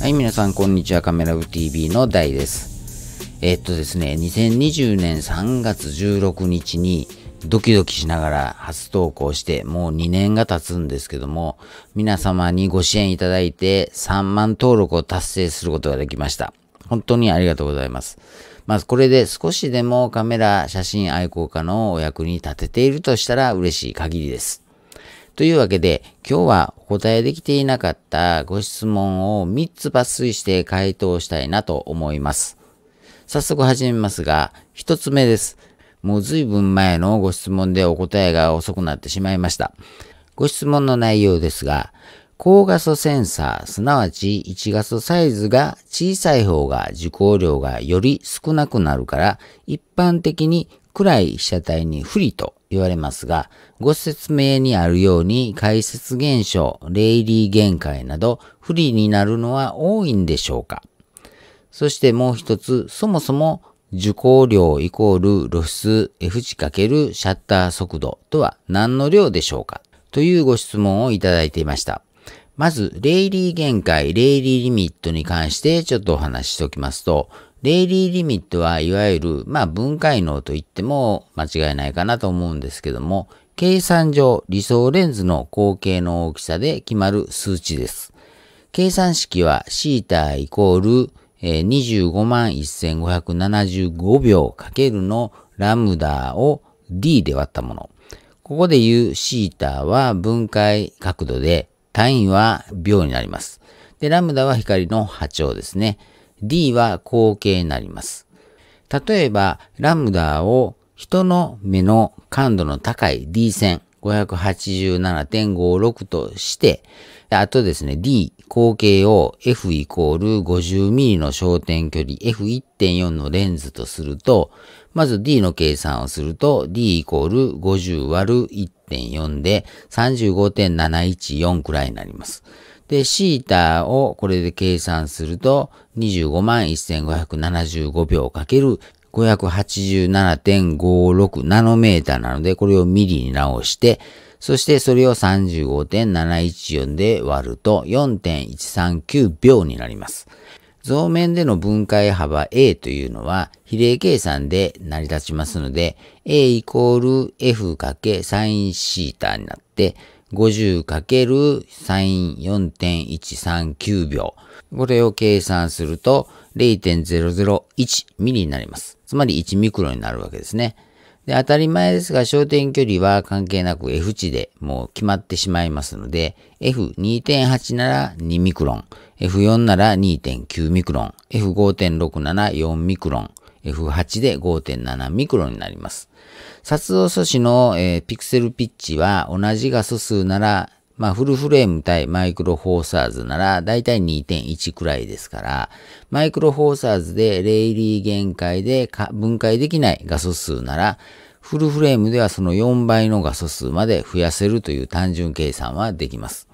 はい、皆さん、こんにちは。カメラ部 TV の大です。えー、っとですね、2020年3月16日に、ドキドキしながら初投稿して、もう2年が経つんですけども、皆様にご支援いただいて、3万登録を達成することができました。本当にありがとうございます。まず、これで少しでもカメラ、写真愛好家のお役に立てているとしたら嬉しい限りです。というわけで、今日はお答えできていなかったご質問を3つ抜粋して回答したいなと思います。早速始めますが、1つ目です。もう随分前のご質問でお答えが遅くなってしまいました。ご質問の内容ですが、高画素センサー、すなわち1画素サイズが小さい方が受光量がより少なくなるから、一般的に暗い被写体に不利と言われますが、ご説明にあるように解説現象、レイリー限界など不利になるのは多いんでしょうかそしてもう一つ、そもそも受光量イコール露出 F 値かけるシャッター速度とは何の量でしょうかというご質問をいただいていました。まず、レイリー限界、レイリーリミットに関してちょっとお話ししておきますと、レイリーリミットはいわゆる、まあ、分解能と言っても間違いないかなと思うんですけども、計算上理想レンズの光径の大きさで決まる数値です。計算式は θ イコール25万1575秒かけるのラムダを D で割ったもの。ここで言う θ は分解角度で単位は秒になります。で、ラムダは光の波長ですね。D は後傾になります。例えば、ラムダを人の目の感度の高い D 線587.56として、あとですね、D 後傾を F イコール 50mm の焦点距離 F1.4 のレンズとすると、まず D の計算をすると D イコール 50÷1.4 で35.714くらいになります。で、シータをこれで計算すると、25万1575秒かける587.56ナノメーターなので、これをミリに直して、そしてそれを35.714で割ると4.139秒になります。増面での分解幅 A というのは比例計算で成り立ちますので、A イコール F かけサインシになって、50× サイン4.139秒。これを計算すると0.001ミリになります。つまり1ミクロになるわけですね。で当たり前ですが、焦点距離は関係なく F 値でもう決まってしまいますので、F2.8 なら2ミクロン、F4 なら2.9ミクロン、F5.6 なら4ミクロン、F8 で5.7ミクロになります。撮像素子の、えー、ピクセルピッチは同じ画素数なら、まあフルフレーム対マイクロフォーサーズならだいたい2.1くらいですから、マイクロフォーサーズでレイリー限界で分解できない画素数なら、フルフレームではその4倍の画素数まで増やせるという単純計算はできます。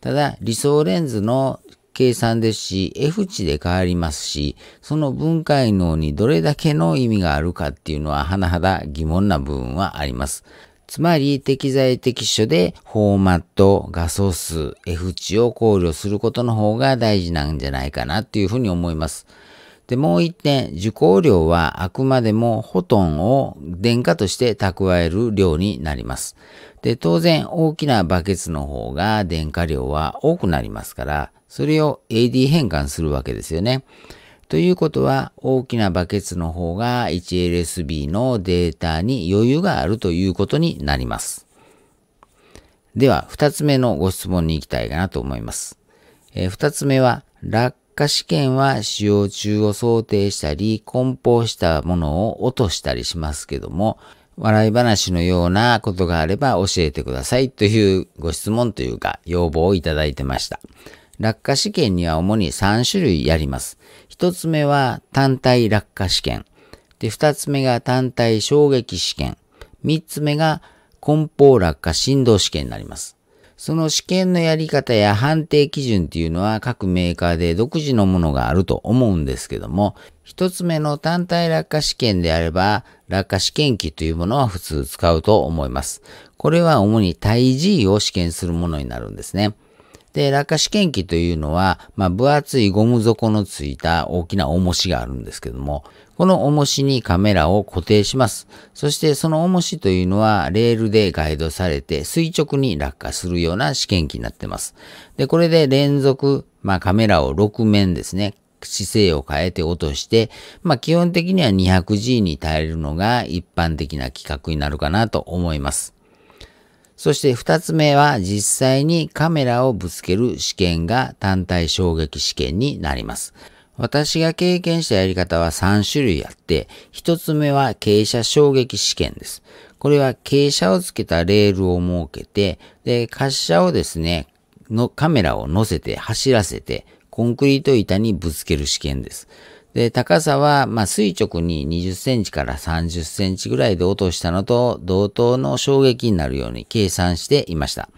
ただ、理想レンズの計算ですし、F 値で変わりますし、その分解能にどれだけの意味があるかっていうのは、はなはだ疑問な部分はあります。つまり適材適所でフォーマット、画素数、F 値を考慮することの方が大事なんじゃないかなっていうふうに思います。で、もう1点、受講料はあくまでもほとんを電化として蓄える量になります。で、当然大きなバケツの方が電化量は多くなりますから、それを AD 変換するわけですよね。ということは、大きなバケツの方が 1LSB のデータに余裕があるということになります。では、2つ目のご質問に行きたいかなと思います。えー、2つ目は、落火試験は使用中を想定したり、梱包したものを落としたりしますけども、笑い話のようなことがあれば教えてくださいというご質問というか要望をいただいてました。落下試験には主に3種類やります。1つ目は単体落下試験。で、2つ目が単体衝撃試験。3つ目が梱包落下振動試験になります。その試験のやり方や判定基準っていうのは各メーカーで独自のものがあると思うんですけども、一つ目の単体落下試験であれば、落下試験機というものは普通使うと思います。これは主に対 G を試験するものになるんですね。で、落下試験機というのは、まあ、分厚いゴム底のついた大きな重しがあるんですけども、この重しにカメラを固定します。そしてその重しというのはレールでガイドされて垂直に落下するような試験機になってます。で、これで連続、まあ、カメラを6面ですね、姿勢を変えて落として、まあ、基本的には 200G に耐えるのが一般的な規格になるかなと思います。そして2つ目は実際にカメラをぶつける試験が単体衝撃試験になります。私が経験したやり方は3種類あって、1つ目は傾斜衝撃試験です。これは傾斜をつけたレールを設けて、で、滑車をですね、のカメラを乗せて走らせて、コンクリート板にぶつける試験です。で、高さは、まあ、垂直に20センチから30センチぐらいで落としたのと同等の衝撃になるように計算していました。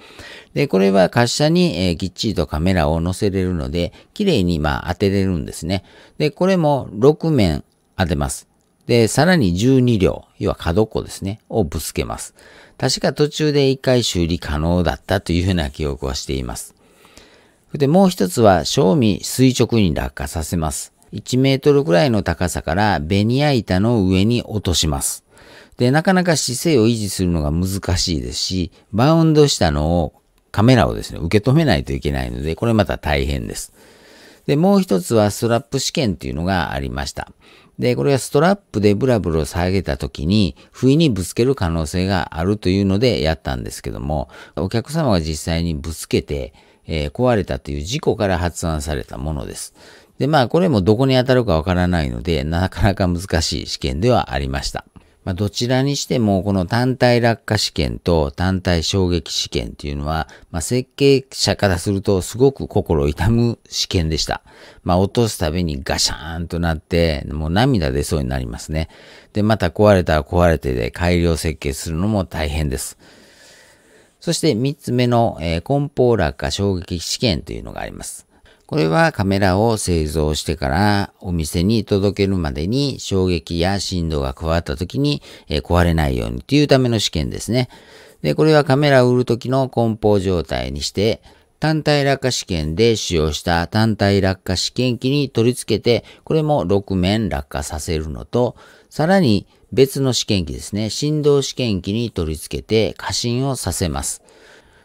で、これは滑車に、えー、きっちりとカメラを乗せれるので、綺麗にまあ当てれるんですね。で、これも6面当てます。で、さらに12両、要は角っこですね、をぶつけます。確か途中で1回修理可能だったというふうな記憶はしています。で、もう一つは、正味垂直に落下させます。1メートルくらいの高さからベニヤ板の上に落とします。で、なかなか姿勢を維持するのが難しいですし、バウンドしたのをカメラをですね、受け止めないといけないので、これまた大変です。で、もう一つはストラップ試験っていうのがありました。で、これはストラップでブラブラ下げた時に、不意にぶつける可能性があるというのでやったんですけども、お客様が実際にぶつけて、えー、壊れたという事故から発案されたものです。で、まあこれもどこに当たるかわからないので、なかなか難しい試験ではありました。まあ、どちらにしても、この単体落下試験と単体衝撃試験っていうのは、まあ、設計者からするとすごく心痛む試験でした。まあ、落とすたびにガシャーンとなって、もう涙出そうになりますね。で、また壊れたら壊れてで改良設計するのも大変です。そして3つ目の、えー、梱包落下衝撃試験というのがあります。これはカメラを製造してからお店に届けるまでに衝撃や振動が加わった時に壊れないようにというための試験ですね。で、これはカメラを売る時の梱包状態にして、単体落下試験で使用した単体落下試験機に取り付けて、これも6面落下させるのと、さらに別の試験機ですね、振動試験機に取り付けて過信をさせます。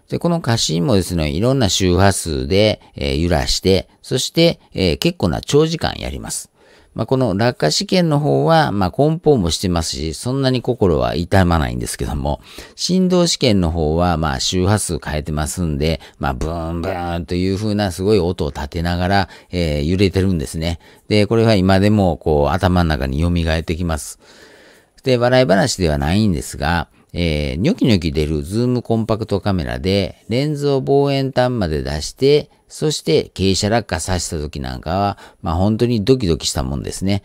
で、この過信もですね、いろんな周波数で、えー、揺らして、そして、えー、結構な長時間やります。まあ、この落下試験の方は、まあ、梱包もしてますし、そんなに心は痛まないんですけども、振動試験の方は、まあ、周波数変えてますんで、まあ、ブーンブーンという風なすごい音を立てながら、えー、揺れてるんですね。で、これは今でも、こう、頭の中に蘇ってきます。で、笑い話ではないんですが、えー、ニョキニョキ出るズームコンパクトカメラで、レンズを望遠端まで出して、そして傾斜落下させた時なんかは、まあ本当にドキドキしたもんですね。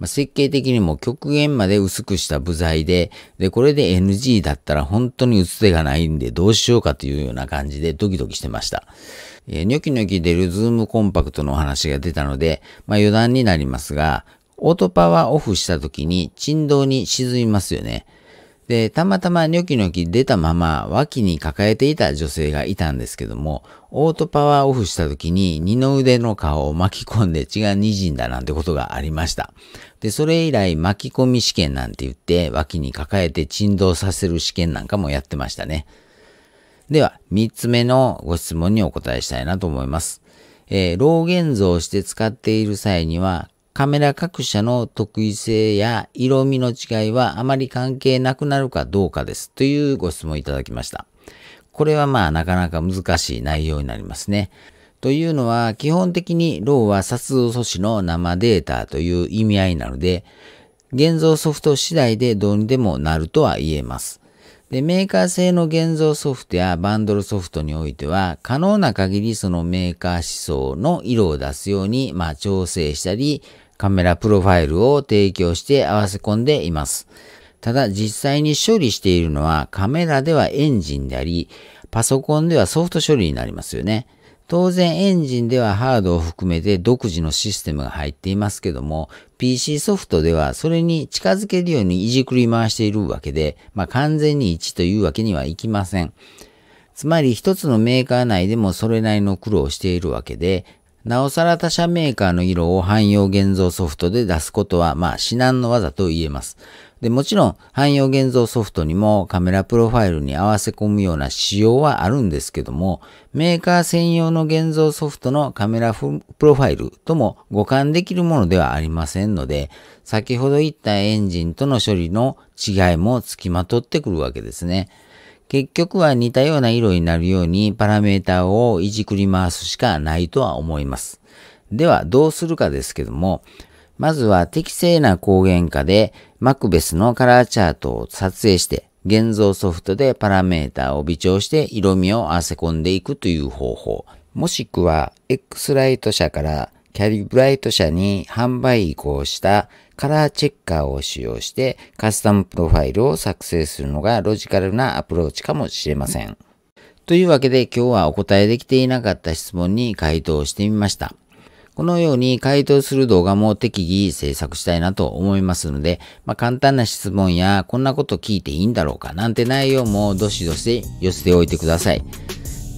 まあ、設計的にも極限まで薄くした部材で、で、これで NG だったら本当に打手がないんでどうしようかというような感じでドキドキしてました。えー、ニョキニョキ出るズームコンパクトのお話が出たので、まあ余談になりますが、オートパワーオフした時に振動に沈みますよね。で、たまたまニョキニョキ出たまま脇に抱えていた女性がいたんですけども、オートパワーオフした時に二の腕の顔を巻き込んで血が滲んだなんてことがありました。で、それ以来巻き込み試験なんて言って脇に抱えて沈道させる試験なんかもやってましたね。では、三つ目のご質問にお答えしたいなと思います。えー、老現像して使っている際には、カメラ各社の特異性や色味の違いはあまり関係なくなるかどうかですというご質問いただきました。これはまあなかなか難しい内容になりますね。というのは基本的にローは撮像素子の生データという意味合いなので現像ソフト次第でどうにでもなるとは言えます。で、メーカー製の現像ソフトやバンドルソフトにおいては、可能な限りそのメーカー思想の色を出すように、まあ、調整したり、カメラプロファイルを提供して合わせ込んでいます。ただ実際に処理しているのはカメラではエンジンであり、パソコンではソフト処理になりますよね。当然エンジンではハードを含めて独自のシステムが入っていますけども、PC ソフトではそれに近づけるようにいじくり回しているわけで、まあ、完全に1というわけにはいきません。つまり一つのメーカー内でもそれなりの苦労をしているわけで、なおさら他社メーカーの色を汎用現像ソフトで出すことは、まあ至難の技と言えます。で、もちろん汎用現像ソフトにもカメラプロファイルに合わせ込むような仕様はあるんですけども、メーカー専用の現像ソフトのカメラプロファイルとも互換できるものではありませんので、先ほど言ったエンジンとの処理の違いも付きまとってくるわけですね。結局は似たような色になるようにパラメータをいじくり回すしかないとは思います。ではどうするかですけども、まずは適正な光源化でマクベスのカラーチャートを撮影して現像ソフトでパラメータを微調して色味を合わせ込んでいくという方法。もしくは X ライト社からキャリブライト社に販売移行したカラーチェッカーを使用してカスタムプロファイルを作成するのがロジカルなアプローチかもしれません。というわけで今日はお答えできていなかった質問に回答してみました。このように回答する動画も適宜制作したいなと思いますので、まあ、簡単な質問やこんなこと聞いていいんだろうかなんて内容もどしどし寄せておいてください。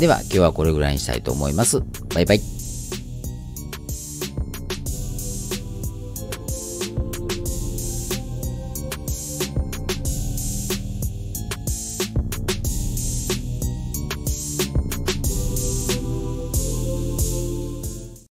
では今日はこれぐらいにしたいと思います。バイバイ。